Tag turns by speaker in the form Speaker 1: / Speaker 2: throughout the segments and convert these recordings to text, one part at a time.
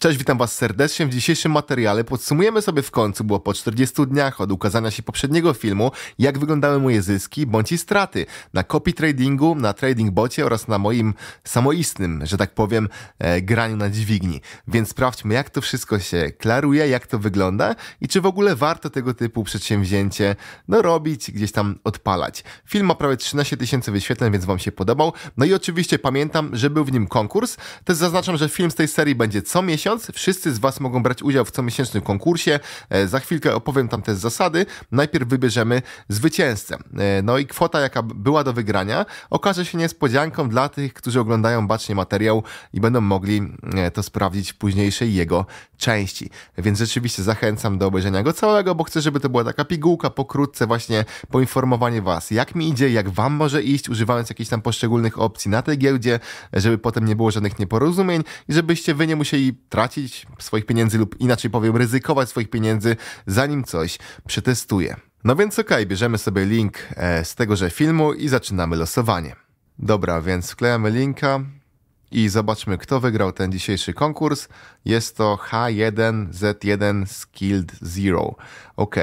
Speaker 1: Cześć, witam Was serdecznie. W dzisiejszym materiale podsumujemy sobie w końcu, było po 40 dniach od ukazania się poprzedniego filmu, jak wyglądały moje zyski bądź i straty na copy tradingu, na trading bocie oraz na moim samoistnym, że tak powiem, e, graniu na dźwigni. Więc sprawdźmy, jak to wszystko się klaruje, jak to wygląda i czy w ogóle warto tego typu przedsięwzięcie no, robić, gdzieś tam odpalać. Film ma prawie 13 tysięcy wyświetleń, więc Wam się podobał. No i oczywiście pamiętam, że był w nim konkurs. Też zaznaczam, że film z tej serii będzie co miesiąc miesiąc. Wszyscy z Was mogą brać udział w comiesięcznym konkursie. E, za chwilkę opowiem tam te zasady. Najpierw wybierzemy zwycięzcę. E, no i kwota, jaka była do wygrania, okaże się niespodzianką dla tych, którzy oglądają bacznie materiał i będą mogli e, to sprawdzić w późniejszej jego części. Więc rzeczywiście zachęcam do obejrzenia go całego, bo chcę, żeby to była taka pigułka pokrótce właśnie poinformowanie Was, jak mi idzie, jak Wam może iść, używając jakichś tam poszczególnych opcji na tej giełdzie, żeby potem nie było żadnych nieporozumień i żebyście Wy nie musieli tracić swoich pieniędzy lub inaczej powiem ryzykować swoich pieniędzy, zanim coś przetestuje. No więc okej, okay, bierzemy sobie link e, z tegoże filmu i zaczynamy losowanie. Dobra, więc wklejamy linka i zobaczmy, kto wygrał ten dzisiejszy konkurs. Jest to H1Z1 Skilled Zero. Ok.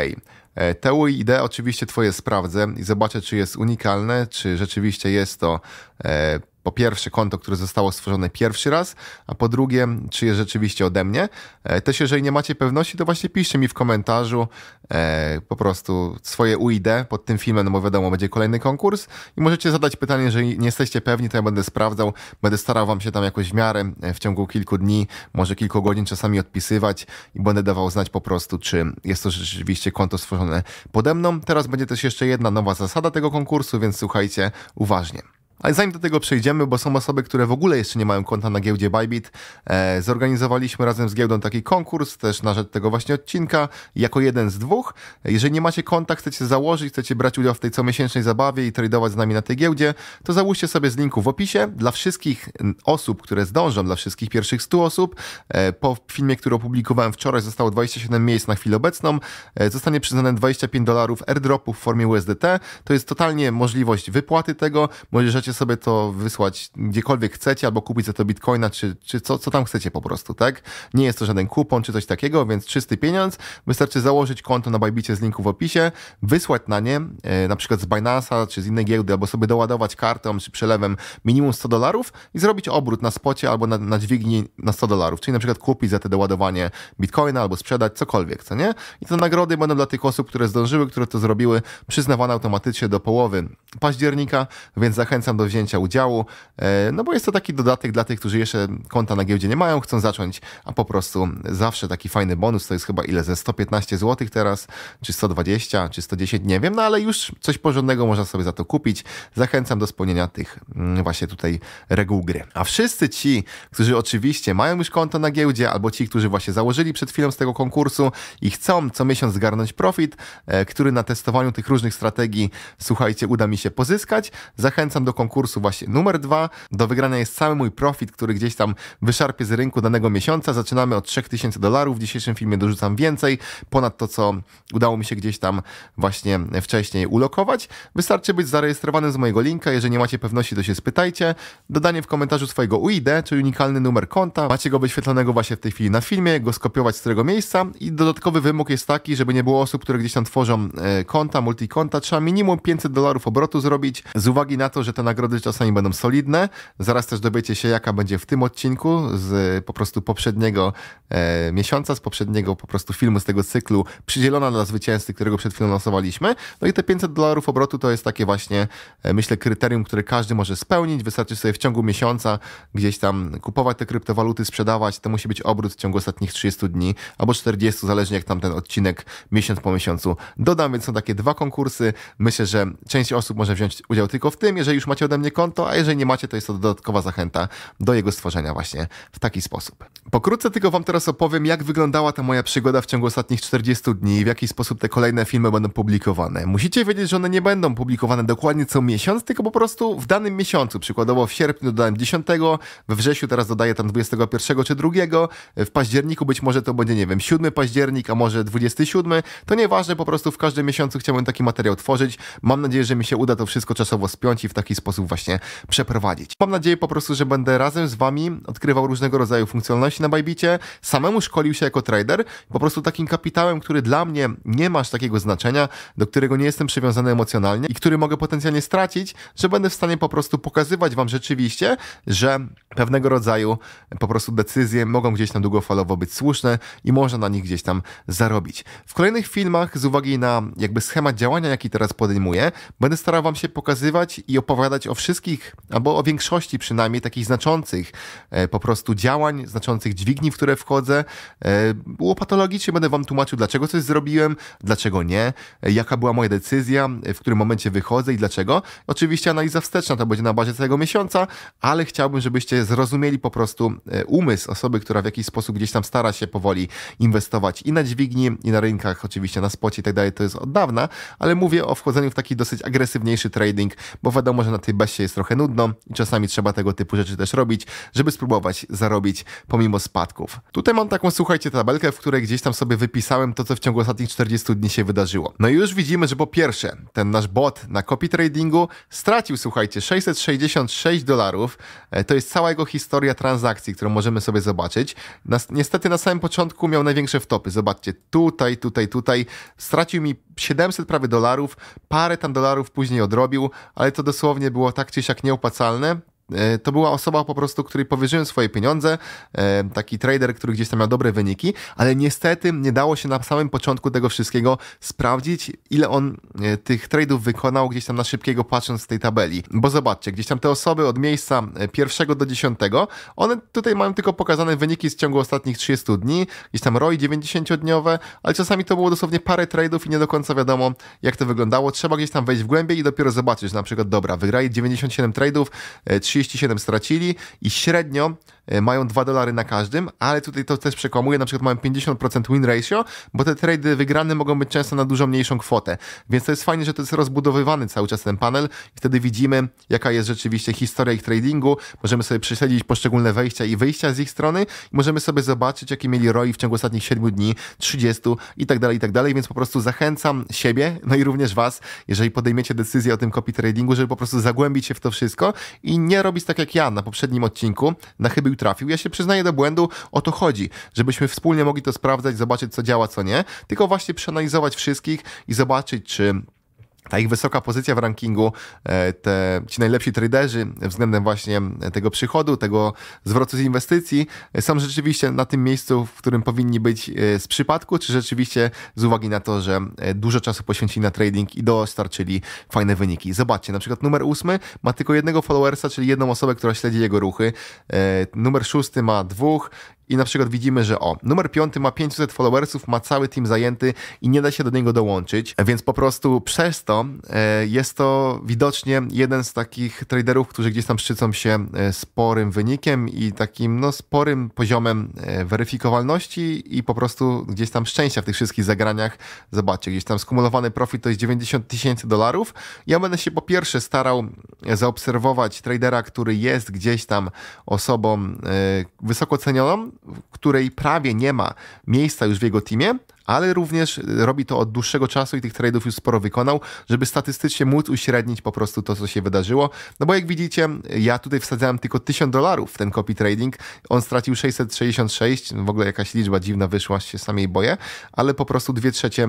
Speaker 1: E, Tę ideę oczywiście Twoje sprawdzę i zobaczę, czy jest unikalne, czy rzeczywiście jest to e, po pierwsze konto, które zostało stworzone pierwszy raz, a po drugie, czy jest rzeczywiście ode mnie. E, też jeżeli nie macie pewności, to właśnie piszcie mi w komentarzu e, po prostu swoje UID pod tym filmem, no bo wiadomo, będzie kolejny konkurs i możecie zadać pytanie, jeżeli nie jesteście pewni, to ja będę sprawdzał, będę starał wam się tam jakoś w miarę e, w ciągu kilku dni, może kilku godzin czasami odpisywać i będę dawał znać po prostu, czy jest to rzeczywiście konto stworzone pode mną. Teraz będzie też jeszcze jedna nowa zasada tego konkursu, więc słuchajcie uważnie. Ale zanim do tego przejdziemy, bo są osoby, które w ogóle jeszcze nie mają konta na giełdzie Bybit, e, zorganizowaliśmy razem z giełdą taki konkurs, też na rzecz tego właśnie odcinka, jako jeden z dwóch. Jeżeli nie macie konta, chcecie założyć, chcecie brać udział w tej comiesięcznej zabawie i tradować z nami na tej giełdzie, to załóżcie sobie z linku w opisie. Dla wszystkich osób, które zdążą, dla wszystkich pierwszych 100 osób, e, po filmie, który opublikowałem wczoraj, zostało 27 miejsc na chwilę obecną, e, zostanie przyznane 25 dolarów airdropów w formie USDT. To jest totalnie możliwość wypłaty tego, możecie możecie sobie to wysłać gdziekolwiek chcecie, albo kupić za to bitcoina, czy, czy co, co tam chcecie po prostu, tak? Nie jest to żaden kupon, czy coś takiego, więc czysty pieniądz. Wystarczy założyć konto na Bajbicie z linku w opisie, wysłać na nie, e, na przykład z Binance'a, czy z innej giełdy, albo sobie doładować kartą, czy przelewem minimum 100 dolarów i zrobić obrót na spocie, albo na, na dźwigni na 100 dolarów, czyli na przykład kupić za te doładowanie bitcoina, albo sprzedać, cokolwiek, co nie? I te nagrody będą dla tych osób, które zdążyły, które to zrobiły, przyznawane automatycznie do połowy października, więc zachęcam Zachęcam do wzięcia udziału, e, no bo jest to taki dodatek dla tych, którzy jeszcze konta na giełdzie nie mają, chcą zacząć, a po prostu zawsze taki fajny bonus, to jest chyba ile, ze 115 zł teraz, czy 120, czy 110, nie wiem, no ale już coś porządnego można sobie za to kupić. Zachęcam do spełnienia tych mm, właśnie tutaj reguł gry. A wszyscy ci, którzy oczywiście mają już konto na giełdzie, albo ci, którzy właśnie założyli przed chwilą z tego konkursu i chcą co miesiąc zgarnąć profit, e, który na testowaniu tych różnych strategii, słuchajcie, uda mi się pozyskać, zachęcam do konkursu konkursu właśnie numer dwa. Do wygrania jest cały mój profit, który gdzieś tam wyszarpie z rynku danego miesiąca. Zaczynamy od 3000 dolarów. W dzisiejszym filmie dorzucam więcej, ponad to, co udało mi się gdzieś tam właśnie wcześniej ulokować. Wystarczy być zarejestrowanym z mojego linka. Jeżeli nie macie pewności, to się spytajcie. Dodanie w komentarzu swojego UID, czyli unikalny numer konta. Macie go wyświetlonego właśnie w tej chwili na filmie, go skopiować z którego miejsca i dodatkowy wymóg jest taki, żeby nie było osób, które gdzieś tam tworzą e, konta, multikonta. Trzeba minimum 500 dolarów obrotu zrobić z uwagi na to, że te nagrody nagrody czasami będą solidne. Zaraz też dowiecie się, jaka będzie w tym odcinku z po prostu poprzedniego e, miesiąca, z poprzedniego po prostu filmu z tego cyklu, przydzielona dla zwycięzcy, którego przed chwilą losowaliśmy. No i te 500 dolarów obrotu to jest takie właśnie, e, myślę, kryterium, które każdy może spełnić. Wystarczy sobie w ciągu miesiąca gdzieś tam kupować te kryptowaluty, sprzedawać. To musi być obrót w ciągu ostatnich 30 dni albo 40, zależnie jak tam ten odcinek miesiąc po miesiącu dodam. Więc są takie dwa konkursy. Myślę, że część osób może wziąć udział tylko w tym. Jeżeli już macie ode mnie konto, a jeżeli nie macie, to jest to dodatkowa zachęta do jego stworzenia właśnie w taki sposób. Pokrótce tylko Wam teraz opowiem, jak wyglądała ta moja przygoda w ciągu ostatnich 40 dni i w jaki sposób te kolejne filmy będą publikowane. Musicie wiedzieć, że one nie będą publikowane dokładnie co miesiąc, tylko po prostu w danym miesiącu. Przykładowo w sierpniu dodałem 10, we wrześniu teraz dodaję tam 21 czy 2, w październiku być może to będzie, nie wiem, 7 październik, a może 27. To nieważne, po prostu w każdym miesiącu chciałbym taki materiał tworzyć. Mam nadzieję, że mi się uda to wszystko czasowo spiąć i w taki sposób sposób właśnie przeprowadzić. Mam nadzieję po prostu, że będę razem z Wami odkrywał różnego rodzaju funkcjonalności na Bajbicie, samemu szkolił się jako trader, po prostu takim kapitałem, który dla mnie nie ma aż takiego znaczenia, do którego nie jestem przywiązany emocjonalnie i który mogę potencjalnie stracić, że będę w stanie po prostu pokazywać Wam rzeczywiście, że pewnego rodzaju e, po prostu decyzje mogą gdzieś tam długofalowo być słuszne i można na nich gdzieś tam zarobić. W kolejnych filmach, z uwagi na jakby schemat działania, jaki teraz podejmuję, będę starał Wam się pokazywać i opowiadać o wszystkich, albo o większości przynajmniej takich znaczących e, po prostu działań, znaczących dźwigni, w które wchodzę. Było e, patologicznie, będę wam tłumaczył, dlaczego coś zrobiłem, dlaczego nie, e, jaka była moja decyzja, w którym momencie wychodzę i dlaczego. Oczywiście analiza wsteczna to będzie na bazie całego miesiąca, ale chciałbym, żebyście zrozumieli po prostu umysł osoby, która w jakiś sposób gdzieś tam stara się powoli inwestować i na dźwigni, i na rynkach, oczywiście na spocie i tak dalej, to jest od dawna, ale mówię o wchodzeniu w taki dosyć agresywniejszy trading, bo wiadomo, że na tej basie jest trochę nudno i czasami trzeba tego typu rzeczy też robić, żeby spróbować zarobić pomimo spadków. Tutaj mam taką, słuchajcie, tabelkę, w której gdzieś tam sobie wypisałem to, co w ciągu ostatnich 40 dni się wydarzyło. No i już widzimy, że po pierwsze, ten nasz bot na copy tradingu stracił, słuchajcie, 666 dolarów. E, to jest cała jego historia transakcji, którą możemy sobie zobaczyć. niestety na samym początku miał największe wtopy. Zobaczcie, tutaj, tutaj, tutaj. Stracił mi 700 prawie dolarów, parę tam dolarów później odrobił, ale to dosłownie było tak czy siak nieopłacalne, E, to była osoba po prostu, której powierzyłem swoje pieniądze, e, taki trader, który gdzieś tam miał dobre wyniki, ale niestety nie dało się na samym początku tego wszystkiego sprawdzić, ile on e, tych tradeów wykonał gdzieś tam na szybkiego patrząc z tej tabeli. Bo zobaczcie, gdzieś tam te osoby od miejsca pierwszego do dziesiątego, one tutaj mają tylko pokazane wyniki z ciągu ostatnich 30 dni, gdzieś tam ROI 90-dniowe, ale czasami to było dosłownie parę tradeów i nie do końca wiadomo, jak to wyglądało. Trzeba gdzieś tam wejść w głębiej i dopiero zobaczyć, na przykład, dobra, wygrali 97 tradeów, 30 37 stracili i średnio E, mają 2 dolary na każdym, ale tutaj to też przekłamuje, na przykład mają 50% win ratio, bo te trady wygrane mogą być często na dużo mniejszą kwotę. Więc to jest fajnie, że to jest rozbudowywany cały czas ten panel i wtedy widzimy, jaka jest rzeczywiście historia ich tradingu, możemy sobie prześledzić poszczególne wejścia i wyjścia z ich strony i możemy sobie zobaczyć, jakie mieli ROI w ciągu ostatnich 7 dni, 30 i tak dalej, i tak dalej, więc po prostu zachęcam siebie, no i również was, jeżeli podejmiecie decyzję o tym copy tradingu, żeby po prostu zagłębić się w to wszystko i nie robić tak jak ja na poprzednim odcinku, na chyba trafił, trafił. Ja się przyznaję do błędu, o to chodzi, żebyśmy wspólnie mogli to sprawdzać, zobaczyć co działa, co nie, tylko właśnie przeanalizować wszystkich i zobaczyć, czy ta ich wysoka pozycja w rankingu, e, te, ci najlepsi traderzy względem właśnie tego przychodu, tego zwrotu z inwestycji, e, są rzeczywiście na tym miejscu, w którym powinni być e, z przypadku, czy rzeczywiście z uwagi na to, że dużo czasu poświęcili na trading i dostarczyli fajne wyniki. Zobaczcie, na przykład numer 8 ma tylko jednego followersa, czyli jedną osobę, która śledzi jego ruchy, numer 6 ma dwóch, i na przykład widzimy, że o, numer 5 ma 500 followersów, ma cały team zajęty i nie da się do niego dołączyć, więc po prostu przez to e, jest to widocznie jeden z takich traderów, którzy gdzieś tam szczycą się e, sporym wynikiem i takim no, sporym poziomem e, weryfikowalności i po prostu gdzieś tam szczęścia w tych wszystkich zagraniach. Zobaczcie, gdzieś tam skumulowany profit to jest 90 tysięcy dolarów. Ja będę się po pierwsze starał zaobserwować tradera, który jest gdzieś tam osobą e, wysoko cenioną, której prawie nie ma miejsca już w jego teamie, ale również robi to od dłuższego czasu i tych tradeów już sporo wykonał, żeby statystycznie móc uśrednić po prostu to, co się wydarzyło. No bo jak widzicie, ja tutaj wsadzałem tylko 1000 dolarów w ten copy trading, on stracił 666, w ogóle jakaś liczba dziwna wyszła, się sam jej boję, ale po prostu dwie trzecie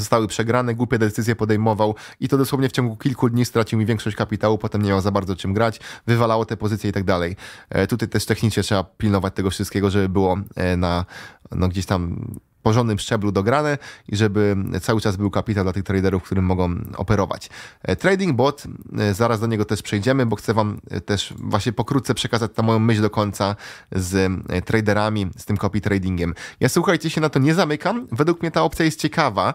Speaker 1: zostały przegrane, głupie decyzje podejmował i to dosłownie w ciągu kilku dni stracił mi większość kapitału, potem nie miał za bardzo czym grać, wywalało te pozycje i tak dalej. E, tutaj też technicznie trzeba pilnować tego wszystkiego, żeby było e, na, no gdzieś tam porządnym szczeblu dograne i żeby cały czas był kapitał dla tych traderów, którym mogą operować. E, trading Bot, e, zaraz do niego też przejdziemy, bo chcę Wam e, też właśnie pokrótce przekazać ta moją myśl do końca z traderami, z tym copy tradingiem. Ja słuchajcie się na to nie zamykam. Według mnie ta opcja jest ciekawa,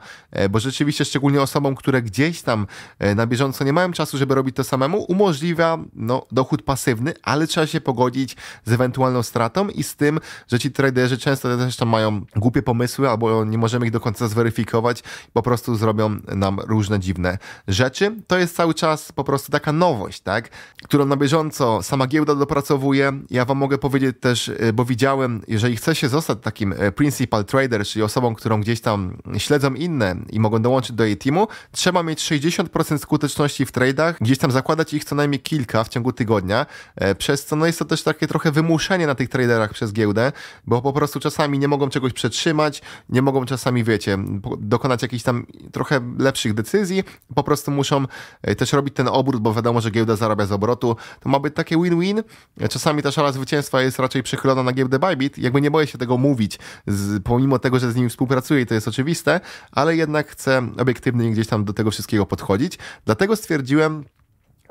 Speaker 1: bo rzeczywiście szczególnie osobom, które gdzieś tam na bieżąco nie mają czasu, żeby robić to samemu, umożliwia no, dochód pasywny, ale trzeba się pogodzić z ewentualną stratą i z tym, że ci traderzy często też tam mają głupie pomysły, pomysły, albo nie możemy ich do końca zweryfikować, po prostu zrobią nam różne dziwne rzeczy. To jest cały czas po prostu taka nowość, tak? którą na bieżąco sama giełda dopracowuje. Ja Wam mogę powiedzieć też, e, bo widziałem, jeżeli chce się zostać takim e, principal trader, czyli osobą, którą gdzieś tam śledzą inne i mogą dołączyć do jej teamu, trzeba mieć 60% skuteczności w tradach, gdzieś tam zakładać ich co najmniej kilka w ciągu tygodnia, e, przez co no jest to też takie trochę wymuszenie na tych traderach przez giełdę, bo po prostu czasami nie mogą czegoś przetrzymać, nie mogą czasami, wiecie, dokonać jakichś tam trochę lepszych decyzji, po prostu muszą e, też robić ten obrót, bo wiadomo, że giełda zarabia z obrotu. To ma być takie win-win. Czasami ta szala zwycięstwa jest raczej przychylona na giełdę Bybit. Jakby nie boję się tego mówić, z, pomimo tego, że z nim współpracuję to jest oczywiste, ale jednak chcę obiektywnie gdzieś tam do tego wszystkiego podchodzić. Dlatego stwierdziłem,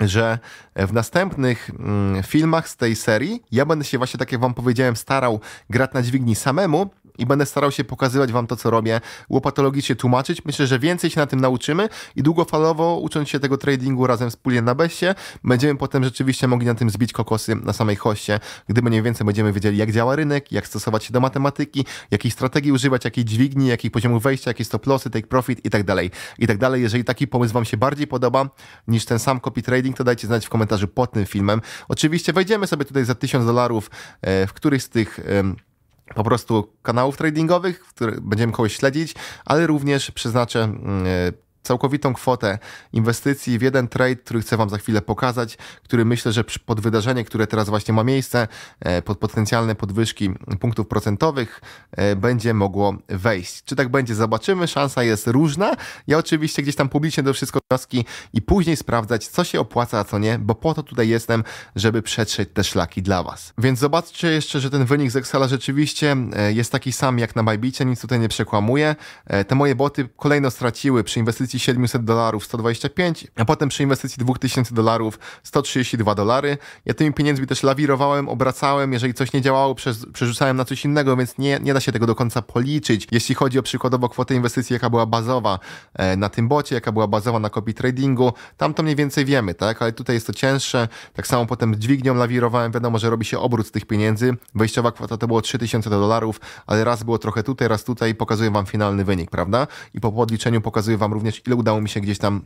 Speaker 1: że w następnych mm, filmach z tej serii ja będę się właśnie, tak jak wam powiedziałem, starał grać na dźwigni samemu, i będę starał się pokazywać wam to, co robię, łopatologicznie tłumaczyć. Myślę, że więcej się na tym nauczymy i długofalowo ucząc się tego tradingu razem wspólnie na beście, będziemy potem rzeczywiście mogli na tym zbić kokosy na samej hoście, gdy mniej więcej będziemy wiedzieli, jak działa rynek, jak stosować się do matematyki, jakiej strategii używać, jakiej dźwigni, jakich poziomów wejścia, jakie stop lossy, take profit i tak dalej. I tak dalej. Jeżeli taki pomysł wam się bardziej podoba niż ten sam copy trading, to dajcie znać w komentarzu pod tym filmem. Oczywiście wejdziemy sobie tutaj za 1000 dolarów e, w któryś z tych po prostu kanałów tradingowych, które będziemy kogoś śledzić, ale również przeznaczę mm, całkowitą kwotę inwestycji w jeden trade, który chcę Wam za chwilę pokazać, który myślę, że pod wydarzenie, które teraz właśnie ma miejsce, e, pod potencjalne podwyżki punktów procentowych e, będzie mogło wejść. Czy tak będzie, zobaczymy. Szansa jest różna. Ja oczywiście gdzieś tam publicznie do wszystko wnioski i później sprawdzać, co się opłaca, a co nie, bo po to tutaj jestem, żeby przetrzeć te szlaki dla Was. Więc zobaczcie jeszcze, że ten wynik z Excela rzeczywiście e, jest taki sam jak na Bajbicie, nic tutaj nie przekłamuje. Te moje boty kolejno straciły przy inwestycji inwestycji 700 dolarów 125, a potem przy inwestycji 2000 dolarów 132 dolary. Ja tymi pieniędzmi też lawirowałem, obracałem, jeżeli coś nie działało, przerzucałem na coś innego, więc nie, nie da się tego do końca policzyć. Jeśli chodzi o przykładowo kwotę inwestycji, jaka była bazowa e, na tym bocie, jaka była bazowa na copy tradingu, tam to mniej więcej wiemy, tak? Ale tutaj jest to cięższe. Tak samo potem dźwignią lawirowałem, wiadomo, że robi się obrót z tych pieniędzy. Wejściowa kwota to było 3000 dolarów, ale raz było trochę tutaj, raz tutaj, pokazuję wam finalny wynik, prawda? I po podliczeniu pokazuję wam również chwilę udało mi się gdzieś tam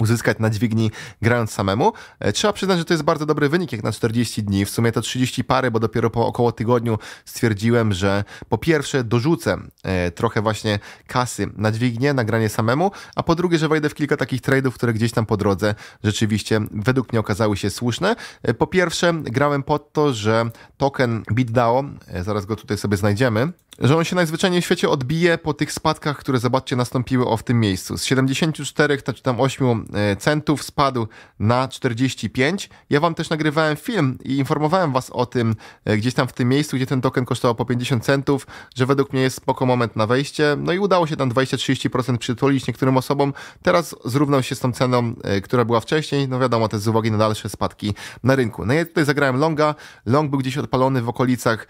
Speaker 1: uzyskać na dźwigni grając samemu. E, trzeba przyznać, że to jest bardzo dobry wynik jak na 40 dni. W sumie to 30 pary, bo dopiero po około tygodniu stwierdziłem, że po pierwsze dorzucę e, trochę właśnie kasy na dźwignię, na granie samemu, a po drugie, że wejdę w kilka takich trade'ów, które gdzieś tam po drodze rzeczywiście według mnie okazały się słuszne. E, po pierwsze grałem pod to, że token BitDAO, zaraz go tutaj sobie znajdziemy, że on się najzwyczajniej w świecie odbije po tych spadkach, które zobaczcie nastąpiły o w tym miejscu. Z 74 czy tam 8 e, centów spadł na 45. Ja wam też nagrywałem film i informowałem was o tym e, gdzieś tam w tym miejscu, gdzie ten token kosztował po 50 centów, że według mnie jest spoko moment na wejście. No i udało się tam 20-30% przytulić niektórym osobom. Teraz zrównał się z tą ceną, e, która była wcześniej. No wiadomo, jest z uwagi na dalsze spadki na rynku. No ja tutaj zagrałem longa. Long był gdzieś odpalony w okolicach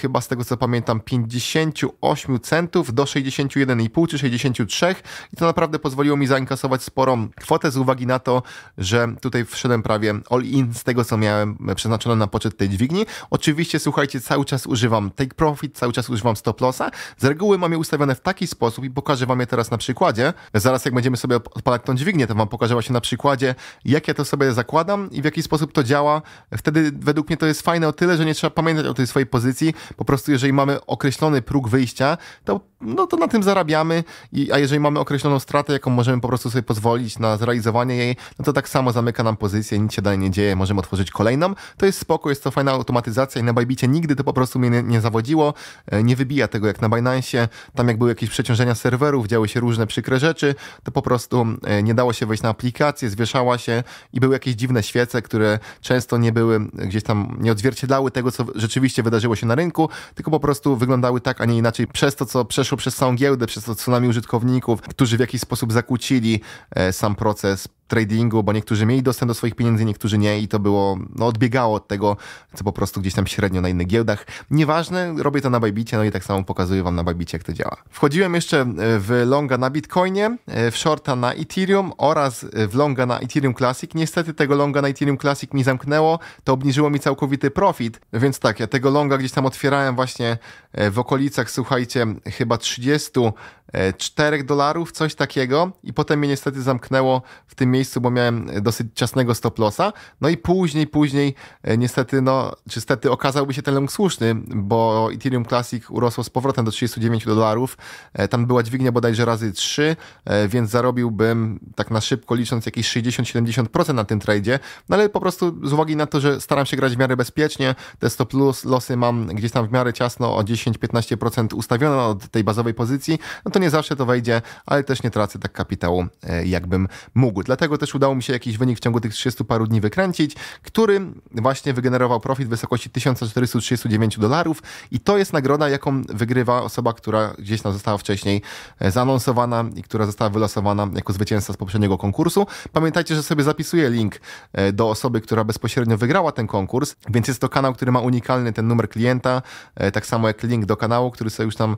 Speaker 1: chyba z tego co pamiętam 50 68 centów do 61,5 czy 63 i to naprawdę pozwoliło mi zainkasować sporą kwotę z uwagi na to, że tutaj wszedłem prawie all-in z tego, co miałem przeznaczone na poczet tej dźwigni. Oczywiście, słuchajcie, cały czas używam take profit, cały czas używam stop lossa. Z reguły mam je ustawione w taki sposób i pokażę Wam je teraz na przykładzie. Zaraz jak będziemy sobie odpalać tą dźwignię, to Wam pokażę właśnie na przykładzie, jak ja to sobie zakładam i w jaki sposób to działa. Wtedy według mnie to jest fajne o tyle, że nie trzeba pamiętać o tej swojej pozycji. Po prostu jeżeli mamy określone określony próg wyjścia, to, no to na tym zarabiamy, I, a jeżeli mamy określoną stratę, jaką możemy po prostu sobie pozwolić na zrealizowanie jej, no to tak samo zamyka nam pozycję, nic się dalej nie dzieje, możemy otworzyć kolejną. To jest spoko, jest to fajna automatyzacja i na Bybicie nigdy to po prostu mnie nie, nie zawodziło, e, nie wybija tego jak na Binance, tam jak były jakieś przeciążenia serwerów, działy się różne przykre rzeczy, to po prostu e, nie dało się wejść na aplikację, zwieszała się i były jakieś dziwne świece, które często nie były e, gdzieś tam, nie odzwierciedlały tego, co rzeczywiście wydarzyło się na rynku, tylko po prostu wyglądały tak, a nie inaczej, przez to, co przeszło przez całą giełdę, przez to tsunami użytkowników, którzy w jakiś sposób zakłócili e, sam proces tradingu, bo niektórzy mieli dostęp do swoich pieniędzy, niektórzy nie i to było, no odbiegało od tego, co po prostu gdzieś tam średnio na innych giełdach. Nieważne, robię to na Bajbicie, no i tak samo pokazuję wam na Bajbicie, jak to działa. Wchodziłem jeszcze e, w longa na Bitcoinie, e, w shorta na Ethereum oraz w longa na Ethereum Classic. Niestety tego longa na Ethereum Classic mi zamknęło, to obniżyło mi całkowity profit, więc tak, ja tego longa gdzieś tam otwierałem właśnie e, w okolicach, słuchajcie, chyba 34 dolarów, coś takiego i potem mnie niestety zamknęło w tym miejscu, bo miałem dosyć ciasnego stop lossa. No i później, później e, niestety, no, czy stety okazałby się ten lęk słuszny, bo Ethereum Classic urosło z powrotem do 39 dolarów. E, tam była dźwignia bodajże razy 3, e, więc zarobiłbym tak na szybko licząc jakieś 60-70% na tym tradzie. No ale po prostu z uwagi na to, że staram się grać w miarę bezpiecznie, te stop lossy mam gdzieś tam w miarę ciasno o 10-15% ustawione od tej bazowej pozycji, no to nie zawsze to wejdzie, ale też nie tracę tak kapitału, jakbym mógł. Dlatego dlatego też udało mi się jakiś wynik w ciągu tych 30 paru dni wykręcić, który właśnie wygenerował profit w wysokości 1439 dolarów i to jest nagroda, jaką wygrywa osoba, która gdzieś tam została wcześniej e, zaanonsowana i która została wylosowana jako zwycięzca z poprzedniego konkursu. Pamiętajcie, że sobie zapisuję link e, do osoby, która bezpośrednio wygrała ten konkurs, więc jest to kanał, który ma unikalny ten numer klienta, e, tak samo jak link do kanału, który sobie już tam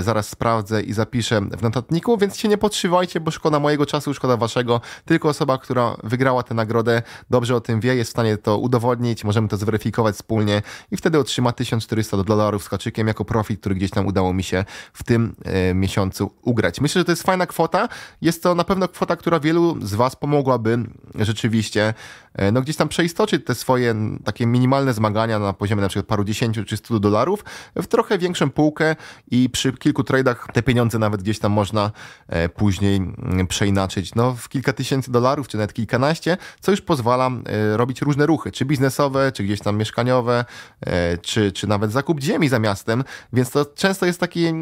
Speaker 1: zaraz sprawdzę i zapiszę w notatniku, więc się nie podszywajcie, bo szkoda mojego czasu, szkoda waszego, tylko tylko osoba, która wygrała tę nagrodę, dobrze o tym wie, jest w stanie to udowodnić, możemy to zweryfikować wspólnie i wtedy otrzyma 1400 dolarów z kaczykiem jako profit, który gdzieś tam udało mi się w tym e, miesiącu ugrać. Myślę, że to jest fajna kwota. Jest to na pewno kwota, która wielu z Was pomogłaby rzeczywiście e, no, gdzieś tam przeistoczyć te swoje takie minimalne zmagania na poziomie na przykład paru dziesięciu czy stu dolarów w trochę większą półkę i przy kilku tradach te pieniądze nawet gdzieś tam można e, później mm, przeinaczyć. No, w kilka tysięcy dolarów, czy nawet kilkanaście, co już pozwala e, robić różne ruchy, czy biznesowe, czy gdzieś tam mieszkaniowe, e, czy, czy nawet zakup ziemi za miastem, więc to często jest taki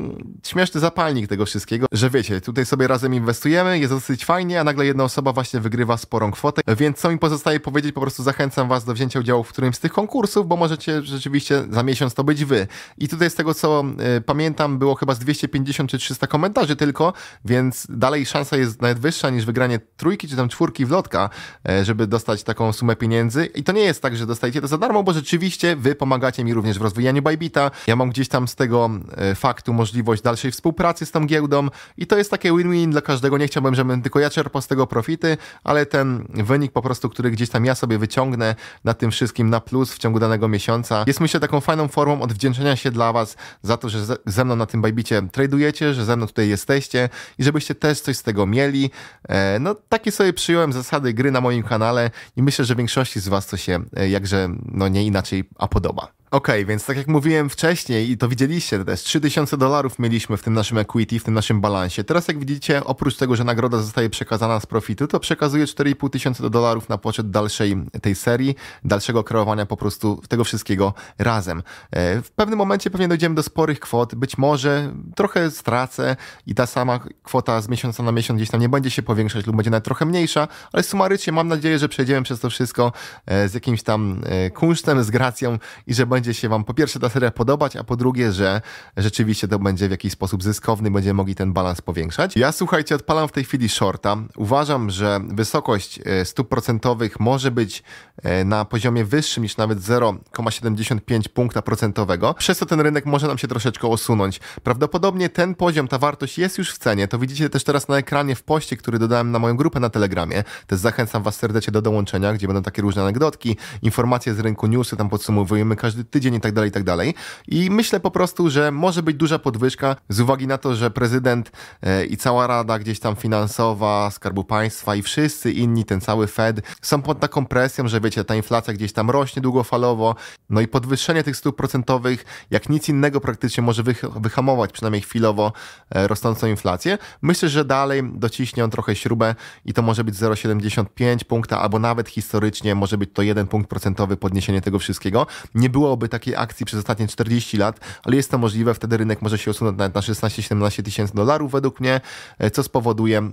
Speaker 1: śmieszny zapalnik tego wszystkiego, że wiecie, tutaj sobie razem inwestujemy, jest dosyć fajnie, a nagle jedna osoba właśnie wygrywa sporą kwotę, więc co mi pozostaje powiedzieć, po prostu zachęcam was do wzięcia udziału w którymś z tych konkursów, bo możecie rzeczywiście za miesiąc to być wy. I tutaj z tego co e, pamiętam było chyba z 250 czy 300 komentarzy tylko, więc dalej szansa jest nawet wyższa niż wygranie trójki czy czy tam czwórki w lotka, e, żeby dostać taką sumę pieniędzy. I to nie jest tak, że dostajecie to za darmo, bo rzeczywiście wy pomagacie mi również w rozwijaniu Bybita. Ja mam gdzieś tam z tego e, faktu możliwość dalszej współpracy z tą giełdą i to jest takie win-win dla każdego. Nie chciałbym, żebym tylko ja czerpał z tego profity, ale ten wynik po prostu, który gdzieś tam ja sobie wyciągnę na tym wszystkim na plus w ciągu danego miesiąca, jest myślę taką fajną formą odwdzięczenia się dla was za to, że ze mną na tym Bybicie tradujecie, że ze mną tutaj jesteście i żebyście też coś z tego mieli. E, no takie sobie przyjąłem zasady gry na moim kanale i myślę, że większości z Was to się e, jakże no nie inaczej, a podoba. Okej, okay, więc tak jak mówiłem wcześniej i to widzieliście też, 3000 dolarów mieliśmy w tym naszym equity, w tym naszym balansie. Teraz jak widzicie, oprócz tego, że nagroda zostaje przekazana z profitu, to przekazuje 4,5 dolarów na poczet dalszej tej serii, dalszego kreowania po prostu tego wszystkiego razem. E, w pewnym momencie pewnie dojdziemy do sporych kwot, być może trochę stracę i ta sama kwota z miesiąca na miesiąc gdzieś tam nie będzie się powiększać lub będzie nawet trochę mniejsza, ale sumarycznie mam nadzieję, że przejdziemy przez to wszystko e, z jakimś tam e, kunsztem, z gracją i że będzie będzie się Wam po pierwsze ta seria podobać, a po drugie, że rzeczywiście to będzie w jakiś sposób zyskowny, będziemy mogli ten balans powiększać. Ja słuchajcie, odpalam w tej chwili shorta. Uważam, że wysokość e, stóp procentowych może być e, na poziomie wyższym niż nawet 0,75 punkta procentowego, przez co ten rynek może nam się troszeczkę osunąć. Prawdopodobnie ten poziom, ta wartość jest już w cenie. To widzicie też teraz na ekranie w poście, który dodałem na moją grupę na Telegramie. Też zachęcam Was serdecznie do dołączenia, gdzie będą takie różne anegdotki, informacje z rynku, newsy, tam podsumowujemy każdy tydzień i tak dalej, i tak dalej. I myślę po prostu, że może być duża podwyżka z uwagi na to, że prezydent e, i cała rada gdzieś tam finansowa, Skarbu Państwa i wszyscy inni, ten cały Fed, są pod taką presją, że wiecie, ta inflacja gdzieś tam rośnie długofalowo, no i podwyższenie tych stóp procentowych, jak nic innego praktycznie może wych wyhamować przynajmniej chwilowo e, rosnącą inflację. Myślę, że dalej dociśnie on trochę śrubę i to może być 0,75 punkta, albo nawet historycznie może być to jeden punkt procentowy podniesienie tego wszystkiego. Nie było byłoby takiej akcji przez ostatnie 40 lat, ale jest to możliwe, wtedy rynek może się osunąć nawet na 16-17 tysięcy dolarów według mnie, e, co spowoduje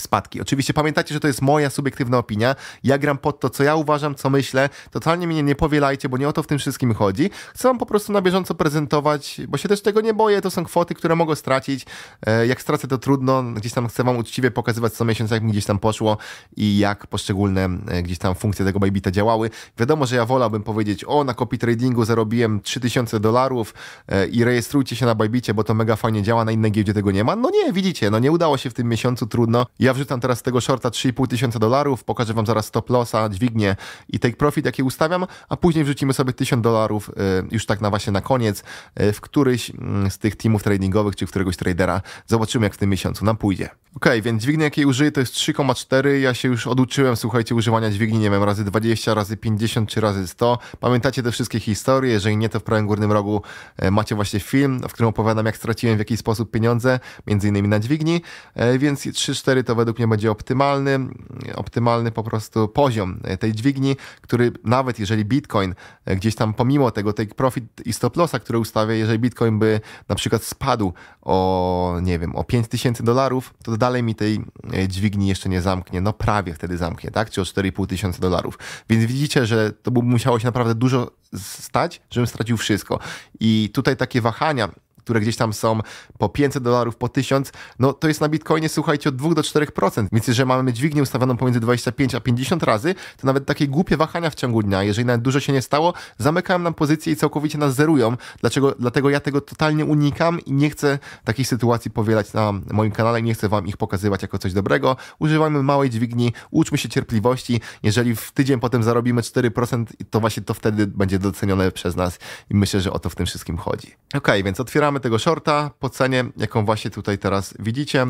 Speaker 1: spadki. Oczywiście pamiętajcie, że to jest moja subiektywna opinia. Ja gram pod to, co ja uważam, co myślę. Totalnie mnie nie powielajcie, bo nie o to w tym wszystkim chodzi. Chcę wam po prostu na bieżąco prezentować, bo się też tego nie boję. To są kwoty, które mogę stracić. E, jak stracę, to trudno. Gdzieś tam chcę wam uczciwie pokazywać co miesiąc, jak mi gdzieś tam poszło i jak poszczególne e, gdzieś tam funkcje tego Babita działały. Wiadomo, że ja wolałbym powiedzieć, o, na copy tradingu zarobiłem 3000 dolarów e, i rejestrujcie się na Bybicie, bo to mega fajnie działa, na innej giełdzie tego nie ma. No nie, widzicie, no nie udało się w tym miesiącu, trudno. Ja wrzucam teraz z tego shorta 3,5 tysiąca dolarów, pokażę wam zaraz stop lossa, dźwignię i take profit, jaki ustawiam, a później wrzucimy sobie 1000 dolarów y, już tak na właśnie na koniec y, w któryś mm, z tych teamów tradingowych czy w któregoś tradera. Zobaczymy, jak w tym miesiącu nam pójdzie. Ok, więc dźwignia, jakiej użyję, to jest 3,4. Ja się już oduczyłem, słuchajcie, używania dźwigni, nie wiem, razy 20, razy 50 czy razy 100. Pamiętacie te wszystkie historie? Jeżeli nie, to w prawym górnym rogu e, macie właśnie film, w którym opowiadam, jak straciłem w jakiś sposób pieniądze, między innymi na dźwigni, e, więc 3,4 to to według mnie będzie optymalny, optymalny po prostu poziom tej dźwigni, który nawet jeżeli Bitcoin gdzieś tam pomimo tego take profit i stop lossa, które ustawia, jeżeli Bitcoin by na przykład spadł o, nie wiem, o 5000 dolarów, to dalej mi tej e, dźwigni jeszcze nie zamknie, no prawie wtedy zamknie, tak, czy o 4,5 dolarów. Więc widzicie, że to by musiało się naprawdę dużo stać, żebym stracił wszystko. I tutaj takie wahania które gdzieś tam są po 500 dolarów, po 1000, no to jest na Bitcoinie, słuchajcie, od 2 do 4%. Więc jeżeli mamy dźwignię ustawioną pomiędzy 25 a 50 razy, to nawet takie głupie wahania w ciągu dnia, jeżeli nawet dużo się nie stało, zamykają nam pozycję i całkowicie nas zerują. Dlaczego? Dlatego ja tego totalnie unikam i nie chcę takich sytuacji powielać na moim kanale, nie chcę wam ich pokazywać jako coś dobrego. Używajmy małej dźwigni, uczmy się cierpliwości. Jeżeli w tydzień potem zarobimy 4%, to właśnie to wtedy będzie docenione przez nas i myślę, że o to w tym wszystkim chodzi. Ok, więc otwieramy tego shorta po cenie, jaką właśnie tutaj teraz widzicie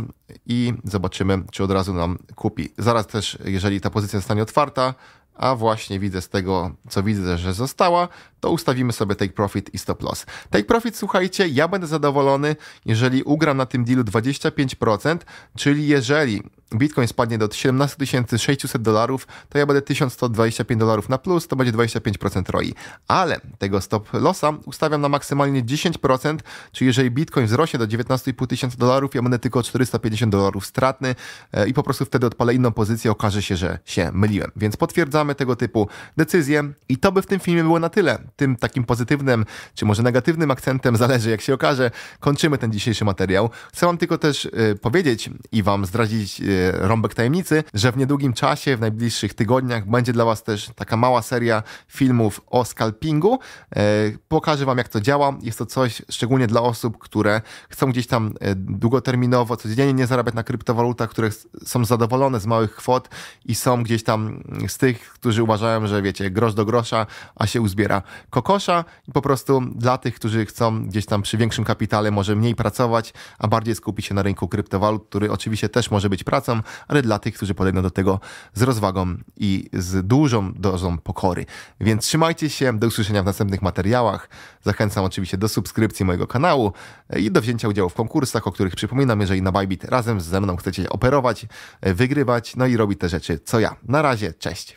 Speaker 1: i zobaczymy, czy od razu nam kupi. Zaraz też, jeżeli ta pozycja zostanie otwarta, a właśnie widzę z tego, co widzę, że została, to ustawimy sobie take profit i stop loss. Take profit, słuchajcie, ja będę zadowolony, jeżeli ugram na tym dealu 25%, czyli jeżeli Bitcoin spadnie do 17 600 dolarów, to ja będę 1125 dolarów na plus, to będzie 25% ROI. Ale tego stop lossa ustawiam na maksymalnie 10%, czyli jeżeli Bitcoin wzrośnie do 19,5 tysiąca dolarów, ja będę tylko 450 dolarów stratny e, i po prostu wtedy odpalę inną pozycję, okaże się, że się myliłem. Więc potwierdzam podejmowamy tego typu decyzje i to by w tym filmie było na tyle. Tym takim pozytywnym, czy może negatywnym akcentem, zależy jak się okaże, kończymy ten dzisiejszy materiał. Chcę wam tylko też y, powiedzieć i wam zdradzić y, rąbek tajemnicy, że w niedługim czasie, w najbliższych tygodniach będzie dla was też taka mała seria filmów o scalpingu. Y, pokażę wam jak to działa. Jest to coś szczególnie dla osób, które chcą gdzieś tam y, długoterminowo, codziennie nie zarabiać na kryptowalutach, które są zadowolone z małych kwot i są gdzieś tam mm, z tych którzy uważają, że wiecie, grosz do grosza, a się uzbiera kokosza i po prostu dla tych, którzy chcą gdzieś tam przy większym kapitale może mniej pracować, a bardziej skupić się na rynku kryptowalut, który oczywiście też może być pracą, ale dla tych, którzy podejdą do tego z rozwagą i z dużą dozą pokory. Więc trzymajcie się, do usłyszenia w następnych materiałach. Zachęcam oczywiście do subskrypcji mojego kanału i do wzięcia udziału w konkursach, o których przypominam, jeżeli na Bybit razem ze mną chcecie operować, wygrywać, no i robić te rzeczy co ja. Na razie, cześć!